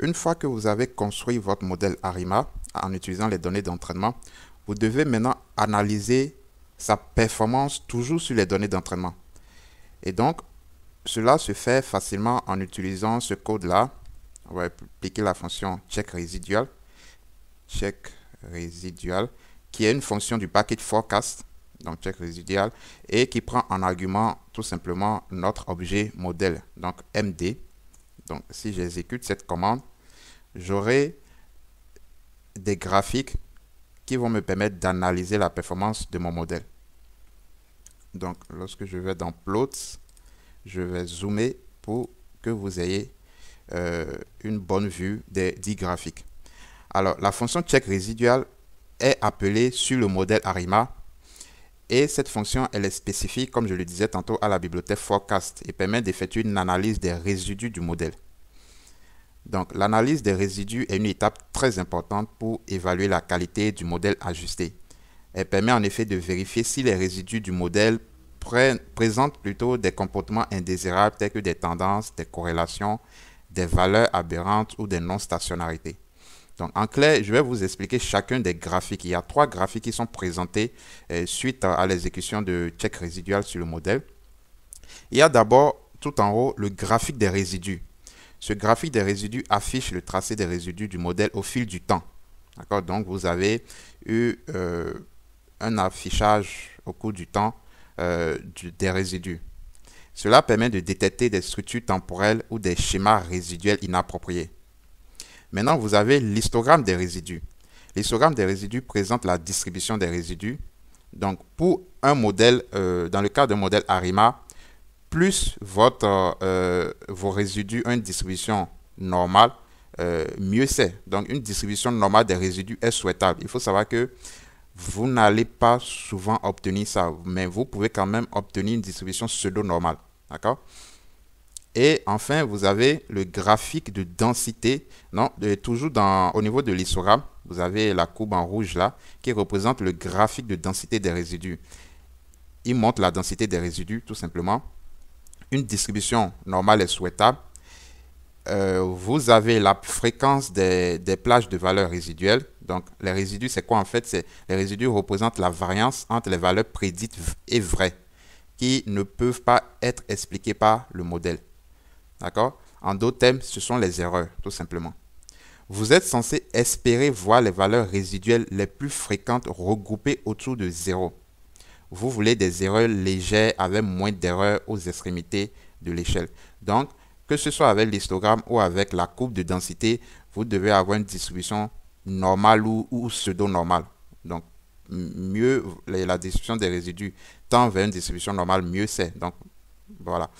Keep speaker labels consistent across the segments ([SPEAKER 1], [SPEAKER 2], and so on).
[SPEAKER 1] Une fois que vous avez construit votre modèle ARIMA en utilisant les données d'entraînement, vous devez maintenant analyser sa performance toujours sur les données d'entraînement. Et donc, cela se fait facilement en utilisant ce code-là. On va appliquer la fonction check residual, check qui est une fonction du package forecast, donc check residual, et qui prend en argument tout simplement notre objet modèle, donc MD, donc, si j'exécute cette commande, j'aurai des graphiques qui vont me permettre d'analyser la performance de mon modèle. Donc, lorsque je vais dans Plots, je vais zoomer pour que vous ayez euh, une bonne vue des 10 graphiques. Alors, la fonction check résidual est appelée sur le modèle ARIMA et cette fonction, elle est spécifique, comme je le disais tantôt, à la bibliothèque forecast et permet d'effectuer une analyse des résidus du modèle. Donc, l'analyse des résidus est une étape très importante pour évaluer la qualité du modèle ajusté. Elle permet en effet de vérifier si les résidus du modèle présentent plutôt des comportements indésirables tels que des tendances, des corrélations, des valeurs aberrantes ou des non stationarités donc, en clair, je vais vous expliquer chacun des graphiques. Il y a trois graphiques qui sont présentés euh, suite à, l'exécution de check résidual sur le modèle. Il y a d'abord, tout en haut, le graphique des résidus. Ce graphique des résidus affiche le tracé des résidus du modèle au fil du temps. D'accord Donc, vous avez eu euh, un affichage au cours du temps euh, des résidus. Cela permet de détecter des structures temporelles ou des schémas résiduels inappropriés. Maintenant, vous avez l'histogramme des résidus. L'histogramme des résidus présente la distribution des résidus. Donc, pour un modèle, euh, dans le cas d'un modèle ARIMA, plus euh, vos résidus ont une distribution normale, euh, mieux c'est. Donc, une distribution normale des résidus est souhaitable. Il faut savoir que vous n'allez pas souvent obtenir ça, mais vous pouvez quand même obtenir une distribution pseudo-normale. D'accord et enfin, vous avez le graphique de densité. Non, toujours au niveau de l'histogramme, vous avez la courbe en rouge là qui représente le graphique de densité des résidus. Il montre la densité des résidus tout simplement. Une distribution normale est souhaitable. Euh, vous avez la fréquence des plages de valeurs résiduelles. Donc, les résidus, c'est quoi en fait Les résidus représentent la variance entre les valeurs prédites et vraies qui ne peuvent pas être expliquées par le modèle. D'accord En d'autres termes, ce sont les erreurs, tout simplement. Vous êtes censé espérer voir les valeurs résiduelles les plus fréquentes regroupées autour de zéro. Vous voulez des erreurs légères avec moins d'erreurs aux extrémités de l'échelle. Donc, que ce soit avec l'histogramme ou avec la courbe de densité, vous devez avoir une distribution normale ou pseudo-normale. Donc, mieux la distribution des résidus tend vers une distribution normale, mieux c'est. Donc, voilà.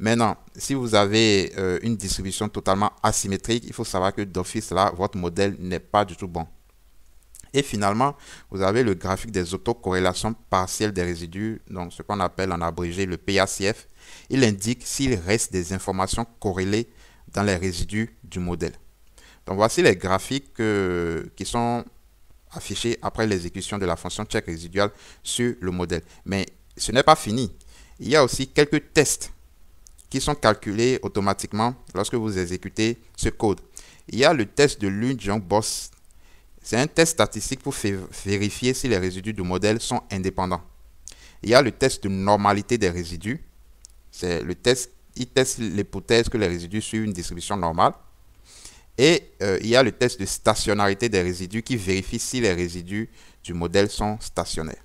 [SPEAKER 1] Maintenant, si vous avez euh, une distribution totalement asymétrique, il faut savoir que d'office, là, votre modèle n'est pas du tout bon. Et finalement, vous avez le graphique des autocorrélations partielles des résidus, donc ce qu'on appelle en abrégé le PACF. Il indique s'il reste des informations corrélées dans les résidus du modèle. Donc voici les graphiques euh, qui sont affichés après l'exécution de la fonction check résidual sur le modèle. Mais ce n'est pas fini. Il y a aussi quelques tests qui sont calculés automatiquement lorsque vous exécutez ce code. Il y a le test de lund box Boss. C'est un test statistique pour vérifier si les résidus du modèle sont indépendants. Il y a le test de normalité des résidus. C'est le test, il teste l'hypothèse que les résidus suivent une distribution normale. Et euh, il y a le test de stationnarité des résidus qui vérifie si les résidus du modèle sont stationnaires.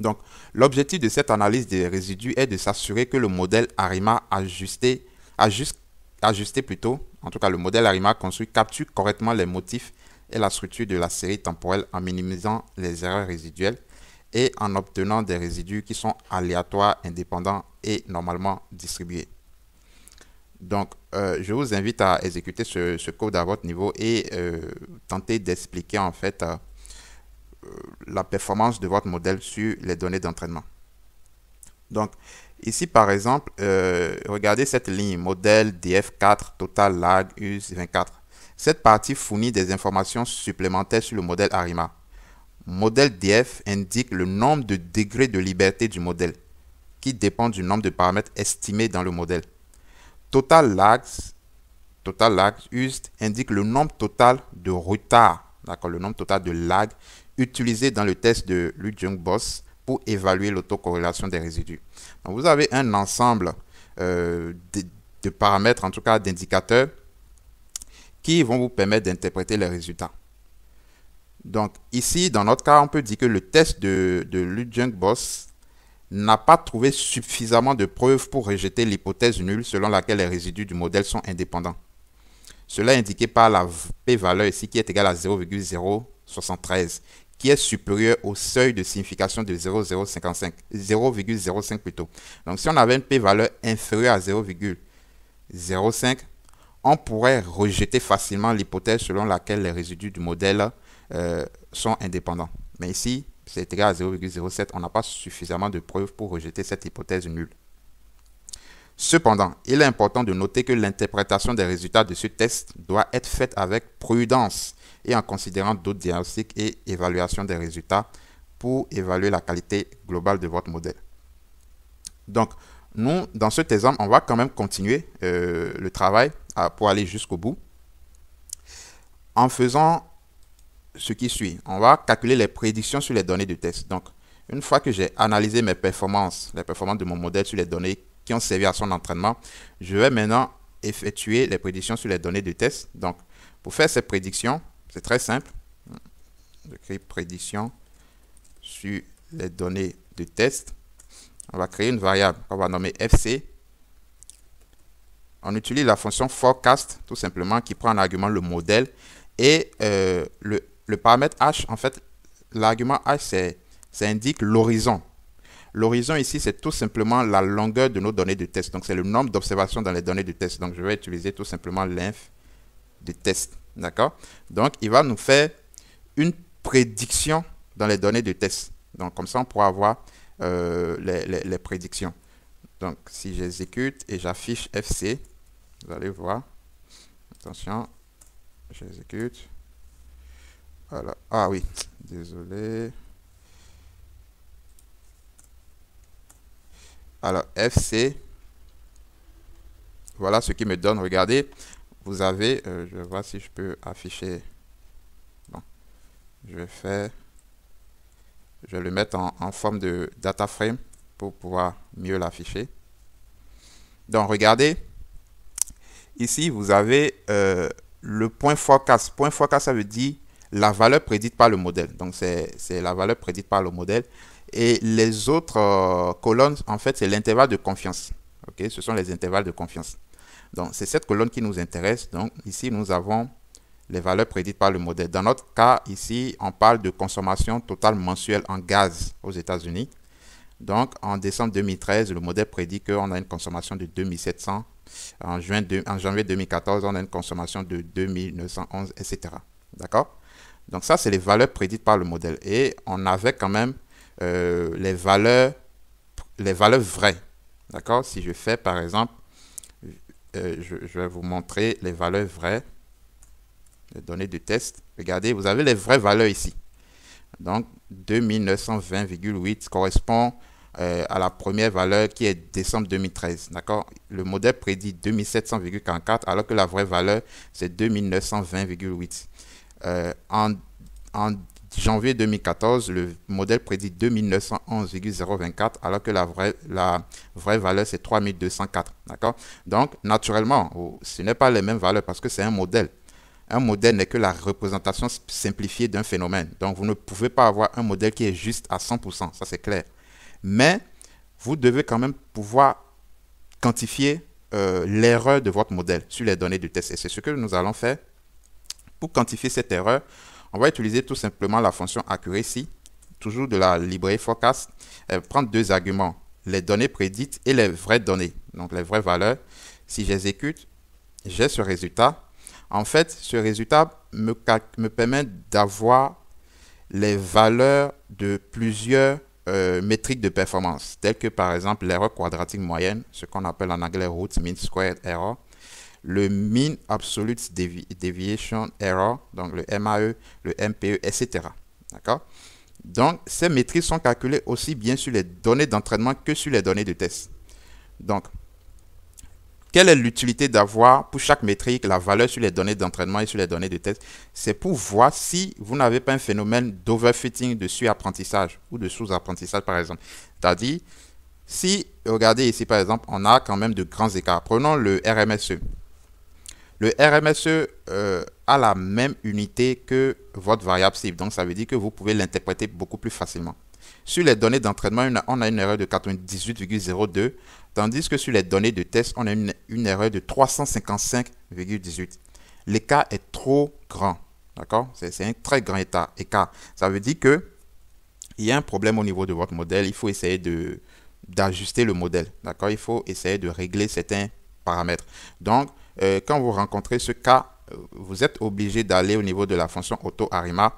[SPEAKER 1] Donc, l'objectif de cette analyse des résidus est de s'assurer que le modèle ARIMA ajusté, ajusté plutôt, en tout cas le modèle ARIMA construit, capture correctement les motifs et la structure de la série temporelle en minimisant les erreurs résiduelles et en obtenant des résidus qui sont aléatoires, indépendants et normalement distribués. Donc, euh, je vous invite à exécuter ce, code à votre niveau et euh, tenter d'expliquer en fait euh, la performance de votre modèle sur les données d'entraînement. Donc, ici, par exemple, euh, regardez cette ligne, modèle DF4 Total Lag US24. Cette partie fournit des informations supplémentaires sur le modèle ARIMA. Modèle DF indique le nombre de degrés de liberté du modèle, qui dépend du nombre de paramètres estimés dans le modèle. Total lag total lags indique le nombre total de retards d'accord, le nombre total de lags utilisés dans le test de Ludjunk boss pour évaluer l'autocorrélation des résidus. vous avez un ensemble euh, de, paramètres, en tout cas d'indicateurs, qui vont vous permettre d'interpréter les résultats. Donc ici, dans notre cas, on peut dire que le test de, de boss n'a pas trouvé suffisamment de preuves pour rejeter l'hypothèse nulle selon laquelle les résidus du modèle sont indépendants. Cela est indiqué par la p-valeur ici qui est égale à 0,073, qui est supérieur au seuil de signification de 0,055, 0,05 plutôt. Donc si on avait une p-valeur inférieure à 0,05, on pourrait rejeter facilement l'hypothèse selon laquelle les résidus du modèle euh, sont indépendants. Mais ici, c'est égal à 0,07, on n'a pas suffisamment de preuves pour rejeter cette hypothèse nulle. Cependant, il est important de noter que l'interprétation des résultats de ce test doit être faite avec prudence et en considérant d'autres diagnostics et évaluations des résultats pour évaluer la qualité globale de votre modèle. Donc, nous, dans cet exemple, on va quand même continuer euh, le travail pour aller jusqu'au bout. En faisant ce qui suit, on va calculer les prédictions sur les données de test. Donc, une fois que j'ai analysé mes performances, les performances de mon modèle sur les données qui ont servi à son entraînement. Je vais maintenant effectuer les prédictions sur les données de test. Donc, pour faire cette prédictions, c'est très simple. crée prédiction sur les données de test. On va créer une variable on va nommer FC. On utilise la fonction forecast, tout simplement, qui prend en argument le modèle. Et euh, le, paramètre H, en fait, l'argument H, c'est, ça indique l'horizon. L'horizon ici, c'est tout simplement la longueur de nos données de test. Donc, c'est le nombre d'observations dans les données de test. Donc, je vais utiliser tout simplement l'inf de test. D'accord Donc, il va nous faire une prédiction dans les données de test. Donc, comme ça, on pourra avoir euh, les, les prédictions. Donc, si j'exécute et j'affiche FC, vous allez voir. Attention, j'exécute. Voilà. Ah oui, désolé. Alors, FC. Voilà ce qui me donne. Regardez, vous avez, euh, je vois si je peux afficher. je vais faire, je vais le mettre en, forme de data frame pour pouvoir mieux l'afficher. Donc, regardez, ici, vous avez euh, le point forecast. Point forecast, ça veut dire la valeur prédite par le modèle. Donc, c'est la valeur prédite par le modèle. Et les autres euh, colonnes, en fait, c'est l'intervalle de confiance. Ce sont les intervalles de confiance. Donc, c'est cette colonne qui nous intéresse. Donc, ici, nous avons les valeurs prédites par le modèle. Dans notre cas, ici, on parle de consommation totale mensuelle en gaz aux États-Unis. Donc, en décembre 2013, le modèle prédit qu'on a une consommation de 2700. En, juin en janvier 2014, on a une consommation de 2911, etc. D'accord Donc, ça, c'est les valeurs prédites par le modèle. Et on avait quand même euh, les valeurs les valeurs vraies. D'accord Si je fais par exemple, euh, je, vais vous montrer les valeurs vraies, les données de test. Regardez, vous avez les vraies valeurs ici. Donc 2920,8 correspond euh, à la première valeur qui est décembre 2013. D'accord Le modèle prédit 2700,44 alors que la vraie valeur c'est 2920,8. en, en janvier 2014, le modèle prédit 2911,024 alors que la vraie, la vraie valeur c'est 3204. D'accord Donc naturellement, oh, ce n'est pas les mêmes valeurs parce que c'est un modèle. Un modèle n'est que la représentation simplifiée d'un phénomène. Donc vous ne pouvez pas avoir un modèle qui est juste à 100%, ça c'est clair. Mais vous devez quand même pouvoir quantifier euh, l'erreur de votre modèle sur les données du test. Et c'est ce que nous allons faire. Pour quantifier cette erreur, on va utiliser tout simplement la fonction accuracy, toujours de la librairie forecast, euh, prendre deux arguments, les données prédites et les vraies données, donc les vraies valeurs. Si j'exécute, j'ai ce résultat. En fait, ce résultat me, permet d'avoir les valeurs de plusieurs euh, métriques de performance, telles que par exemple l'erreur quadratique moyenne, ce qu'on appelle en anglais root mean squared error, le Mean Absolute Deviation Error, donc le MAE, le MPE, etc. D'accord Donc, ces métriques sont calculées aussi bien sur les données d'entraînement que sur les données de test. Donc, quelle est l'utilité d'avoir pour chaque métrique la valeur sur les données d'entraînement et sur les données de test C'est pour voir si vous n'avez pas un phénomène d'overfitting, de sur-apprentissage ou de sous-apprentissage par exemple. C'est-à-dire, si, regardez ici par exemple, on a quand même de grands écarts. Prenons le RMSE. Le RMSE euh, a la même unité que votre variable cible. Donc, ça veut dire que vous pouvez l'interpréter beaucoup plus facilement. Sur les données d'entraînement, on a une erreur de 98,02, tandis que sur les données de test, on a une, erreur de 355,18. L'écart est trop grand. D'accord C'est un très grand état, écart. Ça veut dire que il y a un problème au niveau de votre modèle. Il faut essayer de d'ajuster le modèle. D'accord Il faut essayer de régler certains paramètres. Donc, euh, quand vous rencontrez ce cas, euh, vous êtes obligé d'aller au niveau de la fonction auto-arima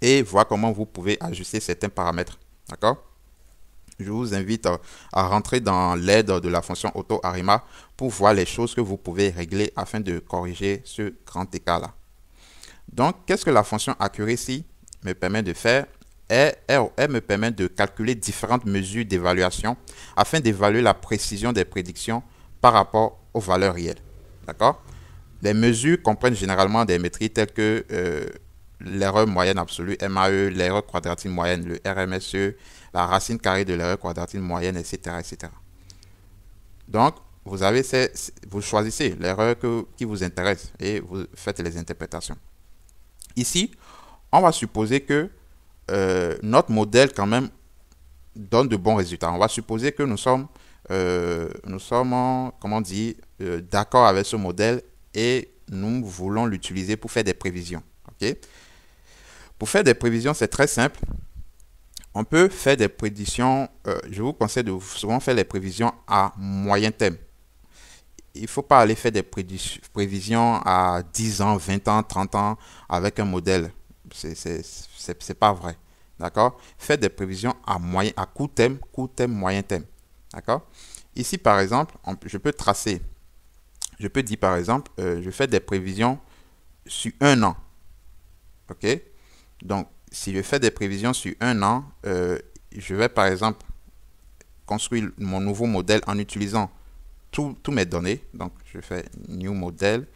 [SPEAKER 1] et voir comment vous pouvez ajuster certains paramètres. D'accord je vous invite euh, à rentrer dans l'aide de la fonction auto-arima pour voir les choses que vous pouvez régler afin de corriger ce grand écart-là. Donc, qu'est-ce que la fonction accuracy me permet de faire elle me permet de calculer différentes mesures d'évaluation afin d'évaluer la précision des prédictions par rapport aux valeurs réelles. D'accord Les mesures comprennent généralement des métriques telles que euh, l'erreur moyenne absolue MAE, l'erreur quadratique moyenne, le RMSE, la racine carrée de l'erreur quadratique moyenne, etc., etc. Donc, vous, avez vous choisissez l'erreur qui vous intéresse et vous faites les interprétations. Ici, on va supposer que euh, notre modèle quand même donne de bons résultats. On va supposer que nous sommes euh, nous sommes, comment dire, euh, d'accord avec ce modèle et nous voulons l'utiliser pour faire des prévisions. Pour faire des prévisions, c'est très simple. On peut faire des prédictions, euh, je vous conseille de souvent faire des prévisions à moyen terme. Il ne faut pas aller faire des prévisions à 10 ans, 20 ans, 30 ans avec un modèle. Ce n'est pas vrai. D'accord Faites des prévisions à, moyen, à court terme, court terme, moyen terme. D'accord Ici, par exemple, je peux tracer. Je peux dire, par exemple, euh, je fais des prévisions sur un an. OK Donc, si je fais des prévisions sur un an, euh, je vais, par exemple, construire mon nouveau modèle en utilisant toutes mes données. Donc, je fais New Model,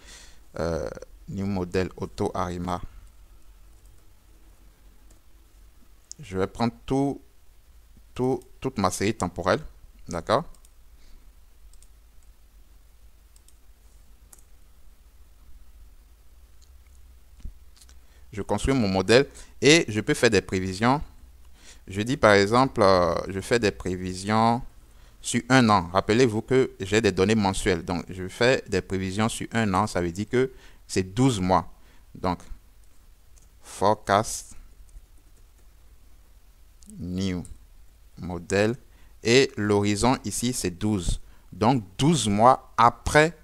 [SPEAKER 1] euh, New Model Auto Arima. Je vais prendre tout, tout, toute ma série temporelle. D'accord Je construis mon modèle et je peux faire des prévisions. Je dis par exemple, euh, je fais des prévisions sur un an. Rappelez-vous que j'ai des données mensuelles. Donc, je fais des prévisions sur un an. Ça veut dire que c'est 12 mois. Donc, forecast, new, modèle, et l'horizon ici c'est 12. Donc 12 mois après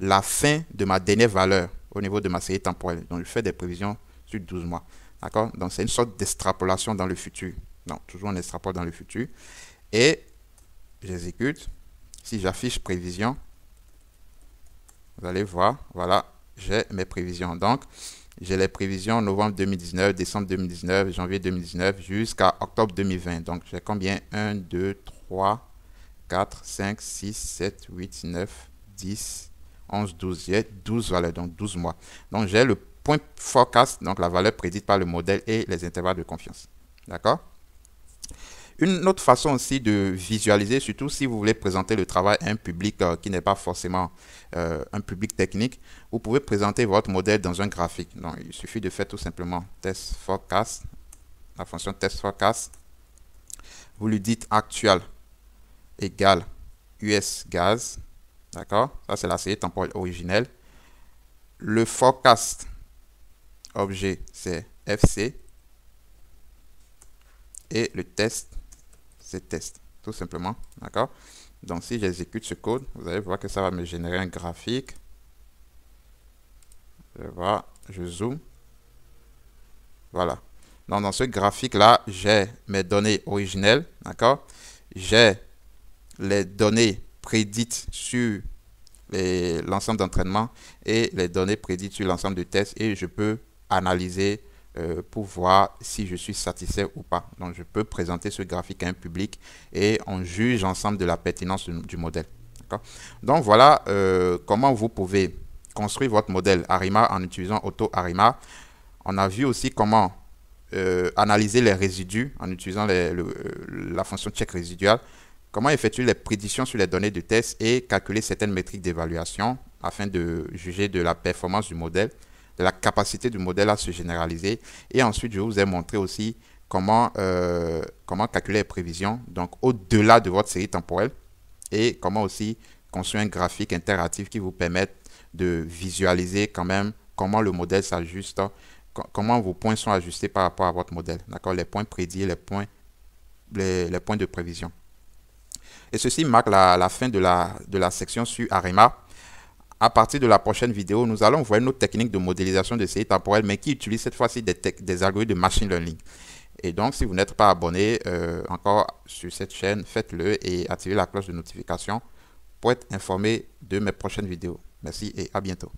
[SPEAKER 1] la fin de ma dernière valeur au niveau de ma série temporelle. Donc je fais des prévisions sur 12 mois. D'accord Donc c'est une sorte d'extrapolation dans le futur. Donc toujours on extrapole dans le futur. Et j'exécute. Si j'affiche prévision, vous allez voir, voilà, j'ai mes prévisions. Donc j'ai les prévisions novembre 2019, décembre 2019, janvier 2019 jusqu'à octobre 2020. Donc j'ai combien 1, 2, 3. 3, 4, 5, 6, 7, 8, 9, 10, 11, 12. J'ai 12 valeurs, donc 12 mois. Donc j'ai le point forecast, donc la valeur prédite par le modèle et les intervalles de confiance. D'accord une autre façon aussi de visualiser, surtout si vous voulez présenter le travail à un public euh, qui n'est pas forcément euh, un public technique, vous pouvez présenter votre modèle dans un graphique. Donc, il suffit de faire tout simplement test forecast, la fonction test forecast. Vous lui dites actuel égale US gaz. D'accord Ça, c'est la série temporelle originelle. Le forecast objet, c'est FC. Et le test, c'est test, tout simplement. D'accord Donc, si j'exécute ce code, vous allez voir que ça va me générer un graphique. Je vois, je zoome. Voilà. Donc, dans ce graphique-là, j'ai mes données originelles. D'accord J'ai les données prédites sur l'ensemble d'entraînement et les données prédites sur l'ensemble de tests et je peux analyser euh, pour voir si je suis satisfait ou pas. Donc je peux présenter ce graphique à un public et on juge ensemble de la pertinence du, modèle. Donc voilà euh, comment vous pouvez construire votre modèle ARIMA en utilisant Auto Arima. On a vu aussi comment euh, analyser les résidus en utilisant la fonction check résidual. Comment effectuer les prédictions sur les données de test et calculer certaines métriques d'évaluation afin de juger de la performance du modèle, de la capacité du modèle à se généraliser. Et ensuite, je vous ai montré aussi comment, euh, comment calculer les prévisions, donc au-delà de votre série temporelle, et comment aussi construire un graphique interactif qui vous permette de visualiser quand même comment le modèle s'ajuste, comment vos points sont ajustés par rapport à votre modèle. D'accord Les points prédits, les points, les points de prévision. Et ceci marque la, fin de la, de la section sur ARIMA. À partir de la prochaine vidéo, nous allons voir une autre technique de modélisation de séries temporelles, mais qui utilise cette fois-ci des, des, algorithmes de machine learning. Et donc, si vous n'êtes pas abonné euh, encore sur cette chaîne, faites-le et activez la cloche de notification pour être informé de mes prochaines vidéos. Merci et à bientôt.